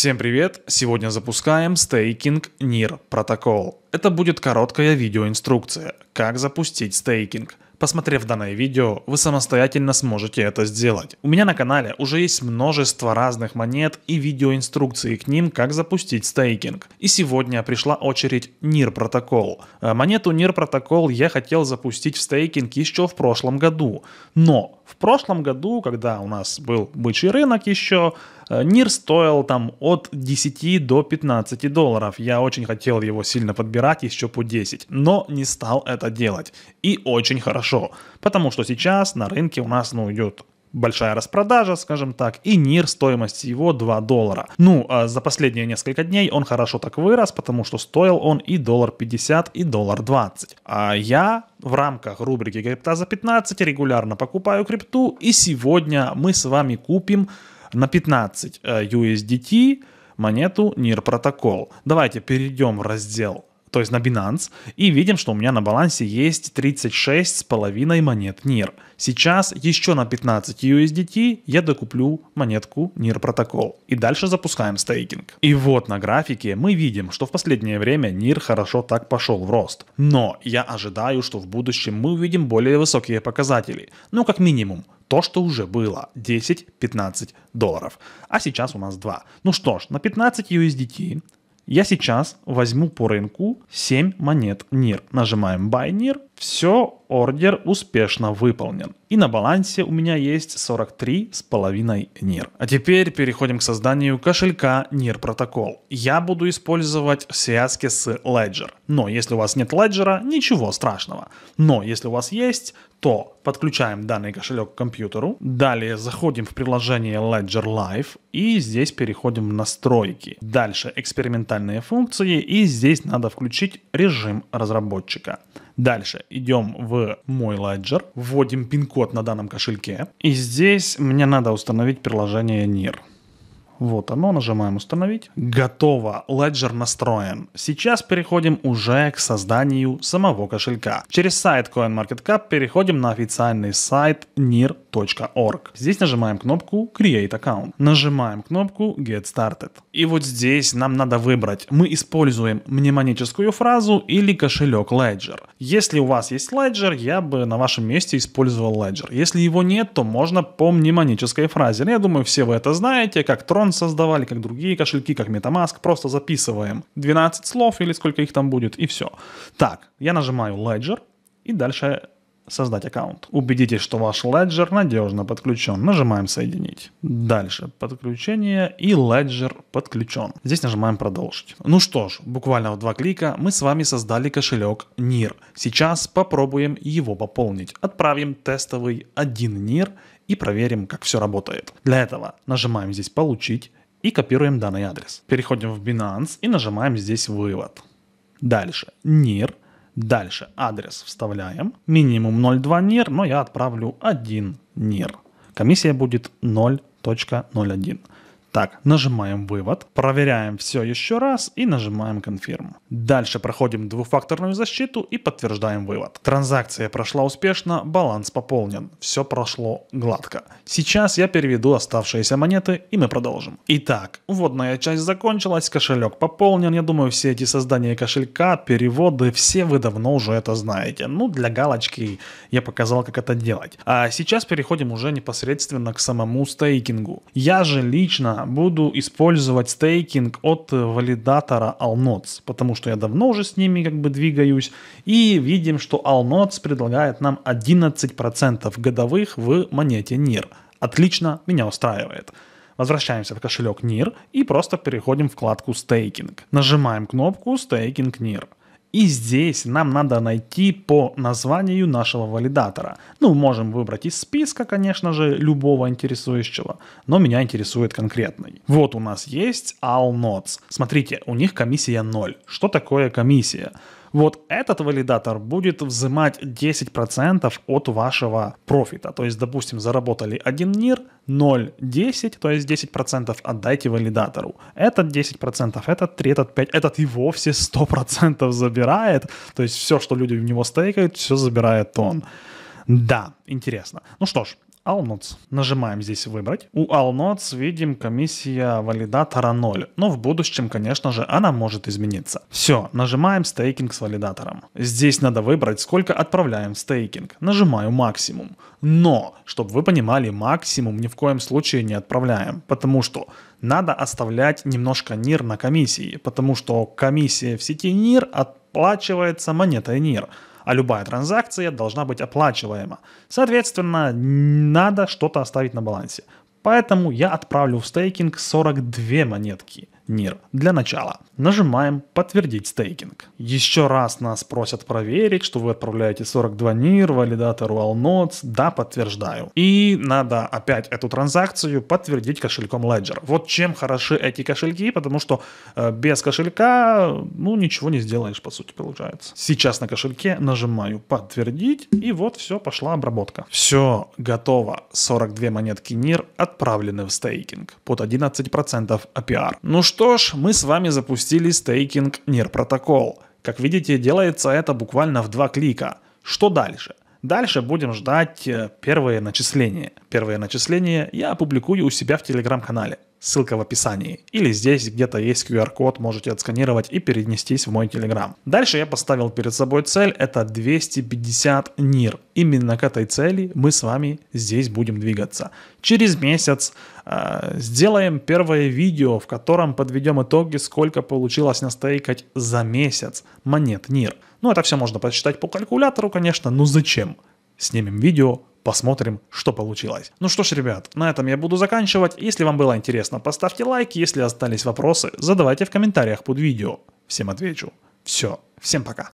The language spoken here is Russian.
Всем привет! Сегодня запускаем стейкинг NIR протокол. Это будет короткая видеоинструкция, как запустить стейкинг – Посмотрев данное видео, вы самостоятельно сможете это сделать. У меня на канале уже есть множество разных монет и видеоинструкции к ним, как запустить стейкинг. И сегодня пришла очередь NIR протокол. Э, монету NIR протокол я хотел запустить в стейкинг еще в прошлом году, но в прошлом году, когда у нас был бычий рынок еще, э, Нир стоил там от 10 до 15 долларов. Я очень хотел его сильно подбирать еще по 10, но не стал это делать. И очень хорошо хорошо, потому что сейчас на рынке у нас ну, идет большая распродажа, скажем так, и НИР стоимость его 2 доллара. Ну, а за последние несколько дней он хорошо так вырос, потому что стоил он и доллар 50, и доллар 20. А я в рамках рубрики «Крипта за 15» регулярно покупаю крипту, и сегодня мы с вами купим на 15 э, USDT монету NIR протокол. Давайте перейдем в раздел то есть на Binance, и видим, что у меня на балансе есть 36,5 монет NIR. Сейчас еще на 15 USDT я докуплю монетку NIR протокол. И дальше запускаем стейкинг. И вот на графике мы видим, что в последнее время NIR хорошо так пошел в рост. Но я ожидаю, что в будущем мы увидим более высокие показатели. Ну как минимум, то, что уже было 10-15 долларов. А сейчас у нас 2. Ну что ж, на 15 USDT я сейчас возьму по рынку 7 монет NIR. Нажимаем Buy NIR. Все, ордер успешно выполнен. И на балансе у меня есть 43,5 NIR. А теперь переходим к созданию кошелька NIR Protocol. Я буду использовать связки с Ledger. Но если у вас нет Ledger, ничего страшного. Но если у вас есть, то подключаем данный кошелек к компьютеру. Далее заходим в приложение Ledger Live и здесь переходим в настройки. Дальше экспериментальные функции и здесь надо включить режим разработчика. Дальше идем в мой Ledger, вводим пин-код на данном кошельке и здесь мне надо установить приложение NIR. Вот оно, нажимаем «Установить». Готово, Ledger настроен. Сейчас переходим уже к созданию самого кошелька. Через сайт CoinMarketCap переходим на официальный сайт nir.org. Здесь нажимаем кнопку «Create Account». Нажимаем кнопку «Get Started». И вот здесь нам надо выбрать, мы используем мнемоническую фразу или кошелек Ledger. Если у вас есть Ledger, я бы на вашем месте использовал Ledger. Если его нет, то можно по мнемонической фразе. Ну, я думаю, все вы это знаете, как Tron Commons создавали, как другие кошельки, как MetaMask. Просто записываем 12 слов или сколько их там будет, и все. Так, я нажимаю Ledger, и дальше создать аккаунт. Убедитесь, что ваш Ledger надежно подключен. Нажимаем «Соединить». Дальше «Подключение» и «Ledger подключен». Здесь нажимаем «Продолжить». Ну что ж, буквально в два клика мы с вами создали кошелек NIR. Сейчас попробуем его пополнить. Отправим тестовый один NIR и проверим, как все работает. Для этого нажимаем здесь «Получить» и копируем данный адрес. Переходим в Binance и нажимаем здесь «Вывод». Дальше NIR, дальше адрес вставляем, минимум 0.2 NIR, но я отправлю 1 NIR. Комиссия будет 0.01. Так, нажимаем «Вывод», проверяем все еще раз и нажимаем «Confirm». Дальше проходим двухфакторную защиту и подтверждаем вывод. Транзакция прошла успешно, баланс пополнен, все прошло гладко. Сейчас я переведу оставшиеся монеты и мы продолжим. Итак, вводная часть закончилась, кошелек пополнен, я думаю все эти создания кошелька, переводы, все вы давно уже это знаете. Ну, для галочки я показал, как это делать. А сейчас переходим уже непосредственно к самому стейкингу. Я же лично буду использовать стейкинг от валидатора Allnots, потому что я давно уже с ними как бы двигаюсь, и видим, что Allnots предлагает нам 11% годовых в монете NIR. Отлично, меня устраивает. Возвращаемся в кошелек NIR и просто переходим в вкладку стейкинг. Нажимаем кнопку стейкинг NIR. И здесь нам надо найти по названию нашего валидатора. Ну, можем выбрать из списка, конечно же, любого интересующего, но меня интересует конкретный. Вот у нас есть all Смотрите, у них комиссия 0. Что такое комиссия? вот этот валидатор будет взимать 10% от вашего профита. То есть, допустим, заработали 1 нир, 0, 10, то есть 10% отдайте валидатору. Этот 10%, этот 3, этот 5, этот и вовсе 100% забирает. То есть все, что люди в него стейкают, все забирает он. Да, интересно. Ну что ж, Allnotes. Нажимаем здесь «Выбрать». У Allnotes видим комиссия валидатора 0, но в будущем, конечно же, она может измениться. Все, нажимаем «Стейкинг с валидатором». Здесь надо выбрать, сколько отправляем в стейкинг. Нажимаю «Максимум». Но, чтобы вы понимали, максимум ни в коем случае не отправляем, потому что надо оставлять немножко NIR на комиссии, потому что комиссия в сети NIR отплачивается монетой NIR а любая транзакция должна быть оплачиваема. Соответственно, надо что-то оставить на балансе. Поэтому я отправлю в стейкинг 42 монетки – NIR. Для начала нажимаем «Подтвердить стейкинг». Еще раз нас просят проверить, что вы отправляете 42 NIR валидатору Allnodes. Да, подтверждаю. И надо опять эту транзакцию подтвердить кошельком Ledger. Вот чем хороши эти кошельки, потому что э, без кошелька ну ничего не сделаешь, по сути, получается. Сейчас на кошельке нажимаю «Подтвердить» и вот все, пошла обработка. Все, готово. 42 монетки NIR отправлены в стейкинг под 11% APR. А ну что, что ж, мы с вами запустили стейкинг NIR протокол. Как видите, делается это буквально в два клика. Что дальше? Дальше будем ждать э, первые начисления. Первые начисления я опубликую у себя в телеграм-канале ссылка в описании. Или здесь где-то есть QR-код, можете отсканировать и перенестись в мой Telegram. Дальше я поставил перед собой цель, это 250 НИР. Именно к этой цели мы с вами здесь будем двигаться. Через месяц э, сделаем первое видео, в котором подведем итоги, сколько получилось настейкать за месяц монет НИР. Ну это все можно посчитать по калькулятору, конечно, но зачем? Снимем видео, посмотрим, что получилось. Ну что ж, ребят, на этом я буду заканчивать. Если вам было интересно, поставьте лайк. Если остались вопросы, задавайте в комментариях под видео. Всем отвечу. Все, всем пока.